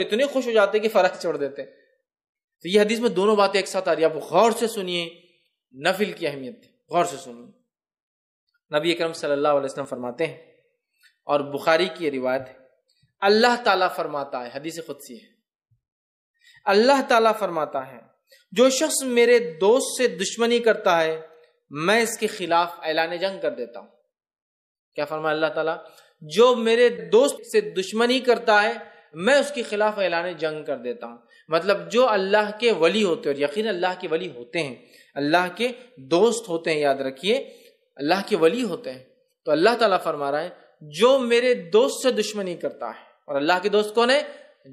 इतने खुश हो जाते कि फराज छोड़ देते तो ये हदीस में दोनों बातें एक साथ आ रही आप गौर से सुनिए नफिल की अहमियत गौर से सुनिए नबी अक्रम सल्लाम फरमाते हैं और बुखारी की रिवायत है अल्लाह ताला फरमाता है हदीस सी है अल्लाह ताला फरमाता है जो शख्स मेरे दोस्त से दुश्मनी करता है मैं इसके खिलाफ ऐलान जंग कर देता हूं क्या फरमाया अल्लाह ताला जो मेरे दोस्त से दुश्मनी करता है मैं उसके खिलाफ ऐलान जंग कर देता हूँ मतलब जो अल्लाह के वली होते हैं और यकीन अल्लाह के वली होते हैं अल्लाह के दोस्त होते हैं याद रखिए अल्लाह के वली होते हैं तो अल्लाह ताला फरमा रहा है जो मेरे दोस्त से दुश्मनी करता है और अल्लाह के दोस्त कौन है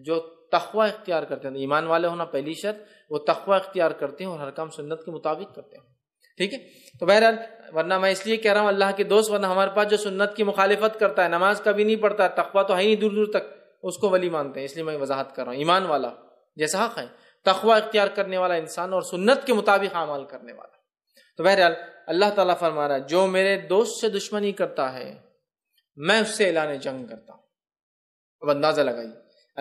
जो तखवा इख्तियार करते हैं ईमान वाले होना पहली शर्त वो तखवा इख्तियार करते हैं और हर काम सुन्नत के मुताबिक करते हैं ठीक है तो बहरहाल वरना मैं इसलिए कह रहा हूँ अल्लाह के दोस्त वरना हमारे पास जो सुन्नत की मुखालिफत करता है नमाज कभी नहीं पढ़ता तखवा तो है ही नहीं दूर दूर तक उसको वली मानते हैं इसलिए मैं वजाहत कर रहा हूँ ईमान वाला जैसा हक है तखवा इख्तियार करने वाला इंसान और सुन्नत के मुताबिक अमाल करने वाला तो बहरहाल अल्लाह ताला फरमा रहा है जो मेरे दोस्त से दुश्मनी करता है मैं उससे ऐलान जंग करता हूँ अब अंदाज़ा लगाइए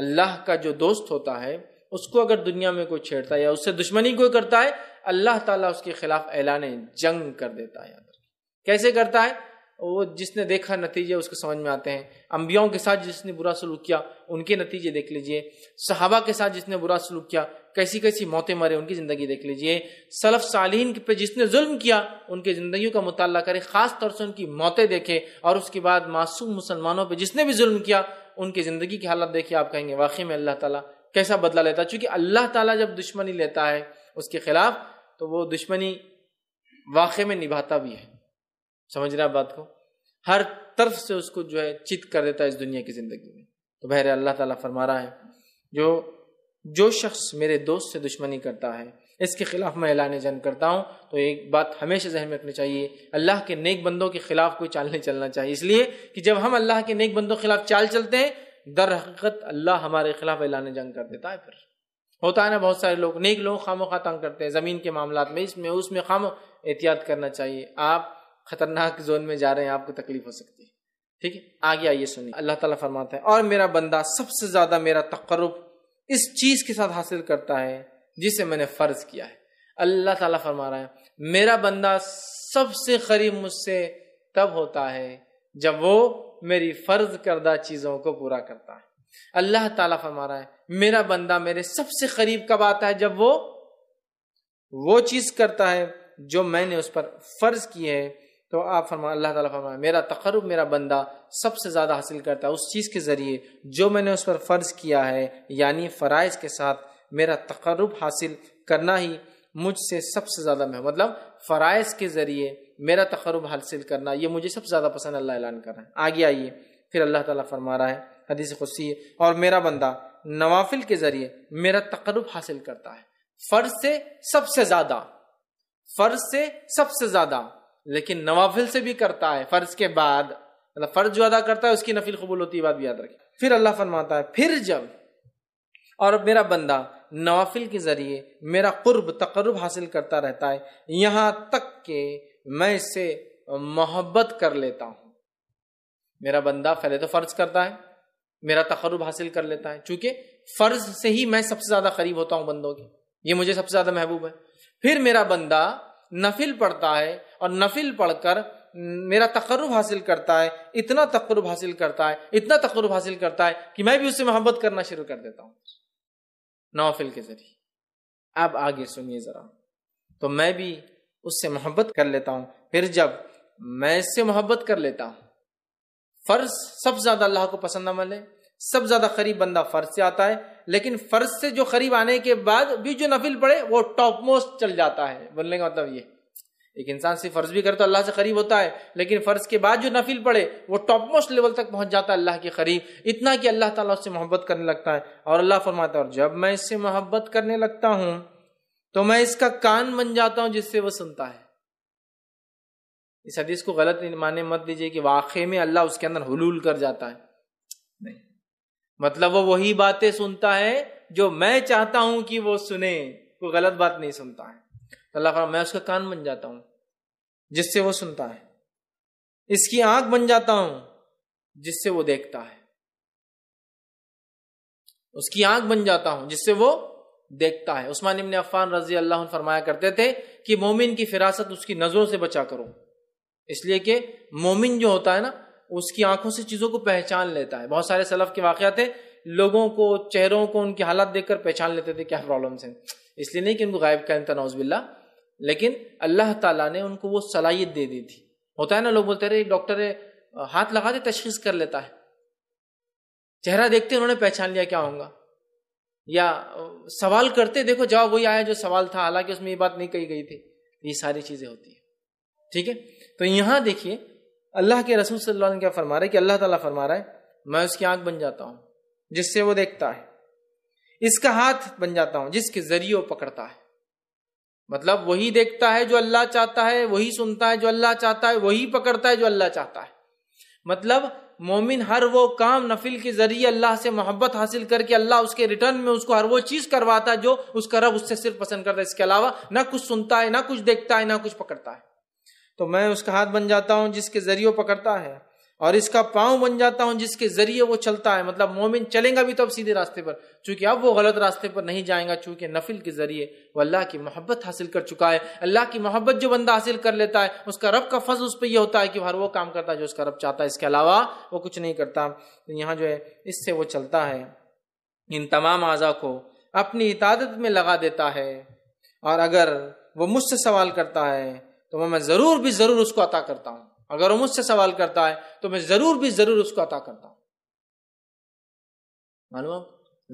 अल्लाह का जो दोस्त होता है उसको अगर दुनिया में कोई छेड़ता है या उससे दुश्मनी कोई करता है अल्लाह ताला उसके खिलाफ ऐलान जंग कर देता है कैसे करता है वो जिसने देखा नतीजे उसके समझ में आते हैं अम्बियाओं के साथ जिसने बुरा सलूक किया उनके नतीजे देख लीजिए सहाबा के साथ जिसने बुरा सलूक किया कैसी कैसी मौतें मरे उनकी ज़िंदगी देख लीजिए सलफ़ सालीन पे जिसने जुल्म किया उनके ज़िंदगी का मुताल करें ख़ास तौर से उनकी मौतें देखें और उसके बाद मासूम मुसलमानों पर जिसने भी जुल्म किया उनकी ज़िंदगी की हालत देखिए आप कहेंगे वाकई में अल्लाह तला कैसा बदला लेता है चूँकि अल्लाह तला जब दुश्मनी लेता है उसके खिलाफ तो वो दुश्मनी वाकई में निभाता भी है समझ रहे आप बात को हर तरफ से उसको जो है चित कर देता है इस दुनिया की जिंदगी में तो बहर अल्लाह ताला फरमा रहा है जो जो शख्स मेरे दोस्त से दुश्मनी करता है इसके खिलाफ मैं ऐलान जन करता हूँ तो एक बात हमेशा जहन में रखनी चाहिए अल्लाह के नेक बंदों के खिलाफ कोई चाल नहीं चलना चाहिए इसलिए कि जब हम अल्लाह के नेक बंदों के खिलाफ चाल चलते हैं दर हकीकत अल्लाह हमारे खिलाफ ऐलान जंग कर देता है फिर होता है ना बहुत सारे लोग नेक लोग खामो खा तंग करते हैं ज़मीन के मामला में इसमें उसमें खामो एहतियात करना चाहिए आप खतरनाक जोन में जा रहे हैं आपको तकलीफ हो सकती है ठीक है आगे आइए सुनिए अल्लाह ताला फरमाते हैं और मेरा बंदा सबसे ज्यादा मेरा तकरुब इस चीज के साथ हासिल करता है जिसे मैंने फर्ज किया है अल्लाह ताला फरमा रहा है मेरा बंदा सबसे करीब मुझसे तब होता है जब वो मेरी फर्ज करदा चीजों को पूरा करता है अल्लाह ताला फरमा रहा है मेरा बंदा मेरे सबसे करीब कब आता है जब वो वो चीज करता है जो मैंने उस पर फर्ज की है तो आप फरमा अल्लाह ताला फरमाए मेरा तकरब मेरा बंदा सबसे ज़्यादा हासिल करता है उस चीज़ के ज़रिए जो मैंने उस पर फ़र्ज़ किया है यानी फ़राइज़ के साथ मेरा तकरब हासिल करना ही मुझसे सबसे ज़्यादा मैं मतलब फ़राइज़ के ज़रिए मेरा तकरब हासिल करना ये मुझे सबसे ज़्यादा पसंद अल्लाह ऐलान कर रहा है आगे आइए फिर अल्लाह ताला फरमा रहा है हदीस खुशी और मेरा बंदा नवाफिल के ज़रिए मेरा तकरब हासिल करता है फ़र्ज से सबसे ज़्यादा फ़र्ज से सबसे ज़्यादा लेकिन नवाफिल से भी करता है फर्ज के बाद मतलब फर्ज जो अदा करता है उसकी नफिल कबूल होती है बात भी याद रखें फिर अल्लाह फरमाता है फिर जब और मेरा बंदा नवाफिल के ज़रिए मेरा कुर्ब तकरब हासिल करता रहता है यहां तक के मैं इससे मोहब्बत कर लेता हूं मेरा बंदा पहले तो फ़र्ज करता है मेरा तकरब हासिल कर लेता है चूंकि फ़र्ज से ही मैं सबसे ज़्यादा करीब होता हूँ बंदों के ये मुझे सबसे ज़्यादा महबूब है फिर मेरा बंदा नफिल पढ़ता है और नफिल पढ़कर मेरा तकरब हासिल करता है इतना तकरब हासिल करता है इतना तकरब हासिल करता है कि मैं भी उससे मोहब्बत करना शुरू कर देता हूँ नौफिल के जरिए अब आगे सुनिए ज़रा तो मैं भी उससे मोहब्बत कर लेता हूँ फिर जब मैं इससे मोहब्बत कर लेता हूँ फ़र्ज सबसे ज़्यादा अल्लाह को पसंद अमल है सब ज़्यादा करीब बंदा फ़र्ज से आता है लेकिन फ़र्ज से जो करीब आने के बाद भी जो नफिल पड़े वो टॉप मोस्ट चल जाता है बोलने का मतलब ये एक इंसान से फर्ज भी करे तो अल्लाह से करीब होता है लेकिन फर्ज के बाद जो नफिल पड़े वो टॉप मोस्ट लेवल तक पहुंच जाता है अल्लाह के करीब इतना कि अल्लाह ताला उससे मोहब्बत करने लगता है और अल्लाह फरमाता है और जब मैं इससे मोहब्बत करने लगता हूं तो मैं इसका कान बन जाता हूं जिससे वह सुनता है इस हदीस को गलत माने मत दीजिए कि वाकई में अल्लाह उसके अंदर हलूल कर जाता है नहीं मतलब वो वही बातें सुनता है जो मैं चाहता हूं कि वो सुने कोई गलत बात नहीं सुनता है अल्लाह का मैं उसका कान बन जाता हूं जिससे वो सुनता है इसकी आंख बन जाता हूं जिससे वो देखता है उसकी आंख बन जाता हूं जिससे वो देखता है उस्मान इब्ने अफान रजी अल्लाह फरमाया करते थे कि मोमिन की फिरासत उसकी नजरों से बचा करो इसलिए कि मोमिन जो होता है ना उसकी आंखों से चीजों को पहचान लेता है बहुत सारे सलफ के वाकत है लोगों को चेहरों को उनकी हालत देखकर पहचान लेते थे क्या प्रॉब्लम है इसलिए नहीं कि उनको गायब करें नौजबिल्ला लेकिन अल्लाह ताला ने उनको वो सलाहियत दे दी थी होता है ना लोग बोलते रहे डॉक्टर हाथ लगा दे तशीस कर लेता है चेहरा देखते उन्होंने पहचान लिया क्या होगा या सवाल करते देखो जवाब वही आया जो सवाल था हालांकि उसमें ये बात नहीं कही गई थी ये सारी चीजें होती है ठीक है तो यहां देखिए अल्लाह के रसूल सल्लल्लाहु अलैहि वसल्लम क्या फरमा रहे कि अल्लाह ताला फरमा रहा है मैं उसकी आंख बन जाता हूं जिससे वो देखता है इसका हाथ बन जाता हूं जिसके जरिए वो पकड़ता है मतलब वही देखता है जो अल्लाह चाहता है वही सुनता है जो अल्लाह चाहता है वही पकड़ता है जो अल्लाह चाहता है मतलब मोमिन हर वो काम नफिल के जरिए अल्लाह से मोहब्बत हासिल करके अल्लाह उसके रिटर्न में उसको हर वो चीज करवाता है जो उसका रब उससे सिर्फ पसंद करता है इसके अलावा ना कुछ सुनता है ना कुछ देखता है ना कुछ पकड़ता है तो मैं उसका हाथ बन जाता हूं जिसके जरिए पकड़ता है और इसका पांव बन जाता हूं जिसके जरिए वो चलता है मतलब मोमिन चलेगा भी तो अब सीधे रास्ते पर चूंकि अब वो गलत रास्ते पर नहीं जाएगा चूंकि नफिल के जरिए वो अल्लाह की मोहब्बत हासिल कर चुका है अल्लाह की मोहब्बत जो बंदा हासिल कर लेता है उसका रब का फज उस पर यह होता है कि हर वो काम करता है जो उसका रब चाहता है इसके अलावा वो कुछ नहीं करता तो यहाँ जो है इससे वो चलता है इन तमाम आज़ा को अपनी इतादत में लगा देता है और अगर वो मुझसे सवाल करता है तो मैं ज़रूर भी ज़रूर उसको अता करता हूँ अगर वो मुझसे सवाल करता है तो मैं जरूर भी जरूर उसको अता करता हूं मालूम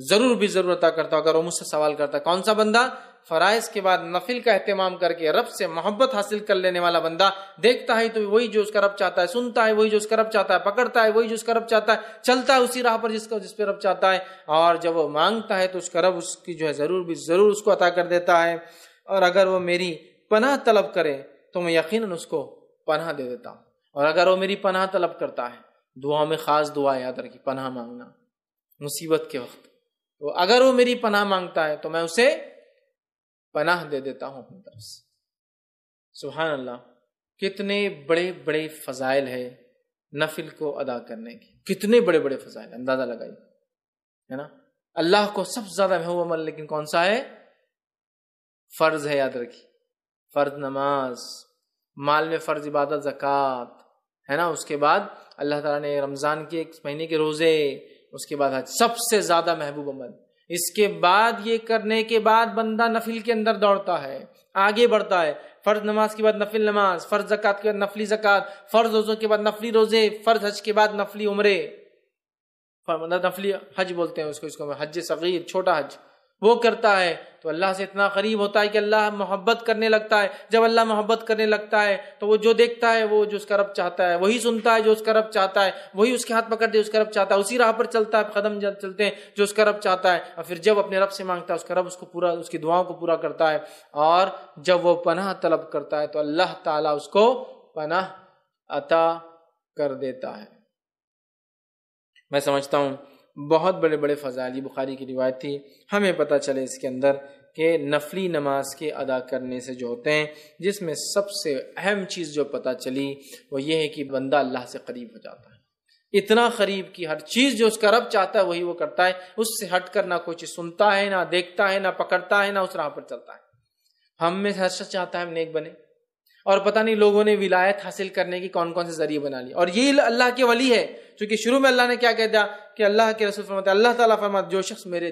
जरूर भी जरूर अता करता हूं अगर वो मुझसे सवाल करता है कौन सा बंदा फराइज के बाद नफिल का एहतमाम करके रब से मोहब्बत हासिल कर लेने वाला बंदा देखता है तो वही जो उसका रब चाहता है सुनता है वही जो उसका रब चाहता है पकड़ता है वही जो उसका रब चाहता है चलता है उसी राह पर जिसका जिस पे रब चाहता है और जब वो मांगता है तो उसका रब उसकी जो है ज़रूर भी ज़रूर उसको अता कर देता है और अगर वो मेरी पनाह तलब करे तो मैं यकीन उसको पनाह दे देता हूँ और अगर वो मेरी पनाह तलब करता है दुआ में ख़ास दुआ याद रखी पनाह मांगना मुसीबत के वक्त तो अगर वो मेरी पनाह मांगता है तो मैं उसे पनाह दे देता हूँ अपनी तरफ से सुबहान अल्लाह कितने बड़े बड़े फ़जाइल है नफिल को अदा करने के कितने बड़े बड़े फ़जाइल अंदाज़ा लगाइए है ना अल्लाह को सबसे ज़्यादा महबूब अमल लेकिन कौन सा है फ़र्ज़ है याद रखी फ़र्ज नमाज माल में फ़र्ज इबादत ज़क़़त है ना उसके बाद अल्लाह ताला ने रमज़ान के एक महीने के रोज़े उसके बाद हज सबसे ज़्यादा महबूब अमल इसके बाद ये करने के बाद बंदा नफिल के अंदर दौड़ता है आगे बढ़ता है फ़र्ज नमाज के बाद नफिल नमाज फ़र्ज ज़क़़त के बाद नफली ज़क़़त फ़र्ज रोज़ों के बाद नफली रोज़े फ़र्ज हज के बाद नफली उम्रे मतलब नफली हज बोलते हैं उसको इसको हज सग़ीर छोटा हज वो करता है तो अल्लाह से इतना करीब होता है कि अल्लाह मोहब्बत करने लगता है जब अल्लाह मोहब्बत करने लगता है तो वो जो देखता है वो जो उसका रब चाहता है वही सुनता है जो उसका रब चाहता है वही उसके हाथ पकड़ दे उसका रब चाहता है उसी राह पर चलता है कदम चलते हैं जो उसका रब चाहता है और फिर जब अपने रब से मांगता है उसका रब उसको पूरा उसकी दुआओं को पूरा करता है और जब वो पनाह तलब करता है तो अल्लाह ताला उसको पनाह अता कर देता है मैं समझता हूँ बहुत बड़े बड़े फ़जाल ये बुखारी की रिवायत थी हमें पता चले इसके अंदर कि नफली नमाज के अदा करने से जो होते हैं जिसमें सबसे अहम चीज़ जो पता चली वो ये है कि बंदा अल्लाह से करीब हो जाता है इतना करीब कि हर चीज़ जो उसका रब चाहता है वही वो करता है उससे हट कर ना कोई चीज़ सुनता है ना देखता है ना पकड़ता है ना उस राह पर चलता है हम में हर्ष चाहता है हम नेक बने और पता नहीं लोगों ने विलायत हासिल करने की कौन कौन से जरिए बना लिए और ये अल्लाह के वली है क्योंकि शुरू में अल्लाह ने क्या कह दिया कि अल्लाह के रसूल फरमाते अल्लाह ताला फरमाते जो शख्स मेरे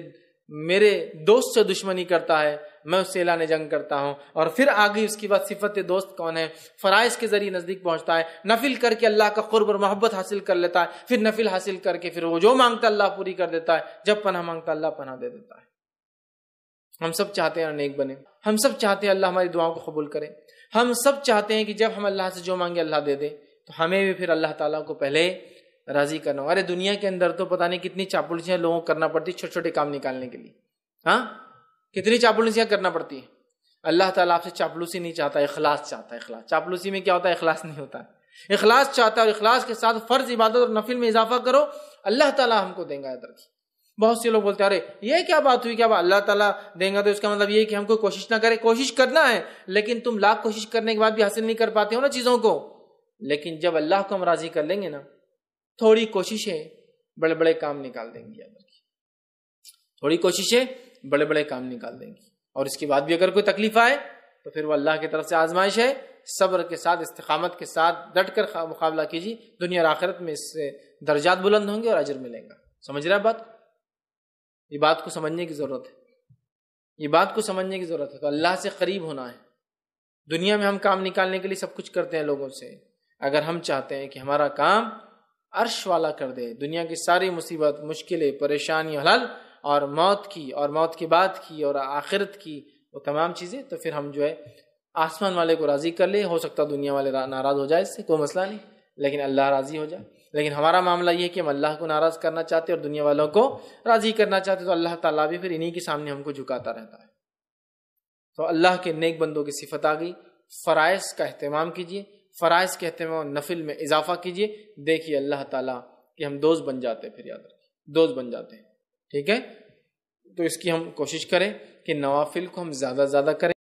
मेरे दोस्त से दुश्मनी करता है मैं उससे ने जंग करता हूँ और फिर आगे उसके बाद सिफत दोस्त कौन है फ़राइज़ के ज़रिए नज़दीक पहुँचता है नफिल करके अल्लाह का कुर्ब और मोहब्बत हासिल कर लेता है फिर नफिल हासिल करके फिर वो जो मांगता अल्लाह पूरी कर देता है जब पनाह मांगता अल्लाह पनाह दे देता है हम सब चाहते हैं नेक बने हम सब चाहते हैं अल्लाह हमारी दुआओं को कबूल करें हम सब चाहते हैं कि जब हम अल्लाह से जो मांगे अल्लाह दे दे तो हमें भी फिर अल्लाह ताला को पहले राजी करना अरे दुनिया के अंदर तो पता नहीं कितनी चापुलसियां लोगों को करना पड़ती छोटे छोटे काम निकालने के लिए हाँ कितनी चापुलसियां करना पड़ती है अल्लाह ताला आपसे चापलूसी नहीं चाहता इखलास चाहता है इखलास चापलूसी में क्या होता है इखलास नहीं होता इखलास चाहता है और इखलास के साथ फ़र्ज़ इबादत और नफिल में इजाफा करो अल्लाह ताला हमको देंगे याद रखिए बहुत से लोग बोलते अरे ये क्या बात हुई क्या अल्लाह ताला देंगे तो इसका मतलब ये कि हमको कोशिश ना करें कोशिश करना है लेकिन तुम लाख कोशिश करने के बाद भी हासिल नहीं कर पाते हो ना चीज़ों को लेकिन जब अल्लाह को हम राजी कर लेंगे ना थोड़ी कोशिशें बड़े बड़े काम निकाल देंगी अगर थोड़ी कोशिशें बड़े बड़े काम निकाल देंगी और इसके बाद भी अगर कोई तकलीफ आए तो फिर वो अल्लाह की तरफ से आजमाइश है सब्र के साथ इस्तकामत के साथ डट कर मुकाबला कीजिए दुनिया और आखिरत में इससे दर्जात बुलंद होंगे और अजर मिलेगा समझ रहा है बात ये बात को समझने की ज़रूरत है ये बात को समझने की ज़रूरत है तो अल्लाह से करीब होना है दुनिया में हम काम निकालने के लिए सब कुछ करते हैं लोगों से अगर हम चाहते हैं कि हमारा काम अर्श वाला कर दे दुनिया की सारी मुसीबत मुश्किलें परेशानी हल और मौत की और मौत के बाद की और आखिरत की वो तमाम चीज़ें तो फिर हम जो है आसमान वाले को राज़ी कर ले हो सकता दुनिया वाले नाराज़ हो जाए इससे कोई मसला नहीं लेकिन अल्लाह राज़ी हो जाए लेकिन हमारा मामला ये है कि हम अल्लाह को नाराज़ करना चाहते और दुनिया वालों को राज़ी करना चाहते तो अल्लाह ताला भी फिर इन्हीं के सामने हमको झुकाता रहता है तो अल्लाह के नेक बंदों की सिफत आ गई फ़राइज़ का अहतमाम कीजिए फ़राइज़ के अहतमाम नफिल में इजाफा कीजिए देखिए अल्लाह ताला कि हम दोस्त बन जाते फिर याद रखिए दोस्त बन जाते ठीक है तो इसकी हम कोशिश करें कि नवाफिल को हम ज़्यादा ज़्यादा करें